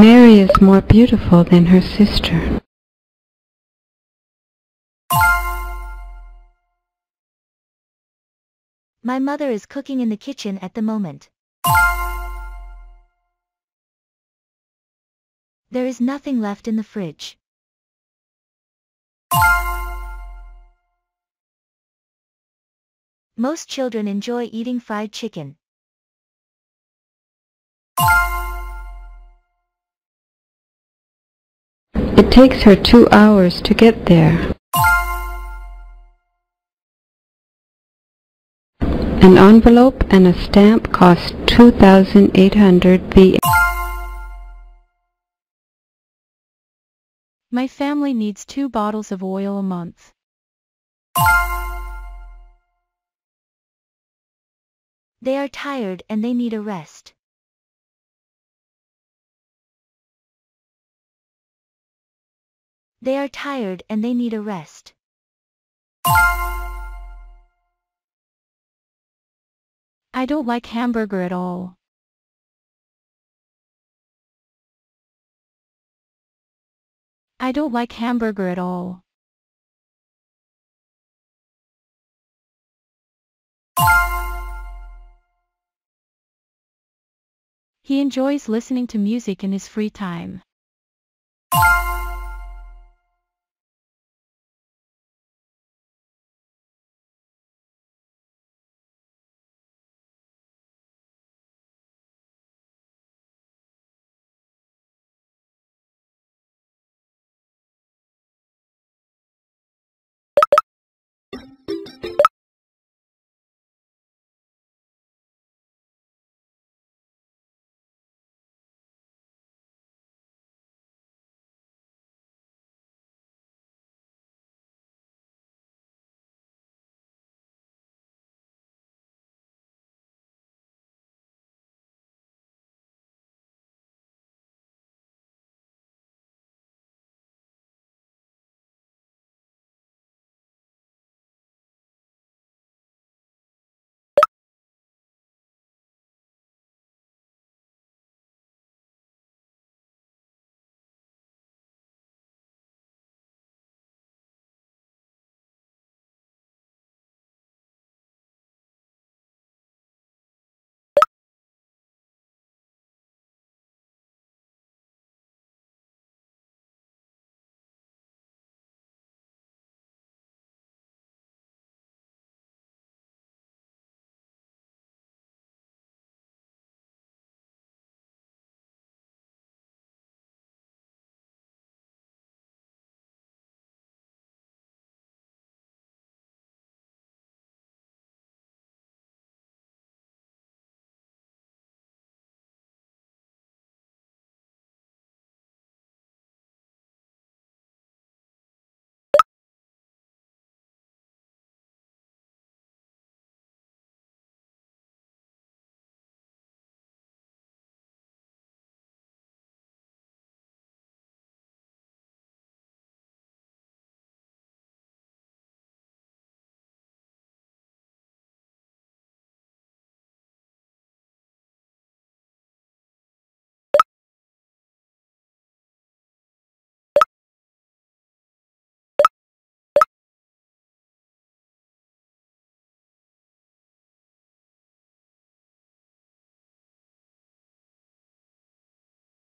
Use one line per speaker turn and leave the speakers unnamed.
Mary is more beautiful than her sister. My mother is cooking in the kitchen at the moment. There is nothing left in the fridge. Most children enjoy eating fried chicken. It takes her two hours to get there. An envelope and a stamp cost 2,800 V. My family needs two bottles of oil a month. They are tired and they need a rest. They are tired and they need a rest. I don't like hamburger at all. I don't like hamburger at all. He enjoys listening to music in his free time.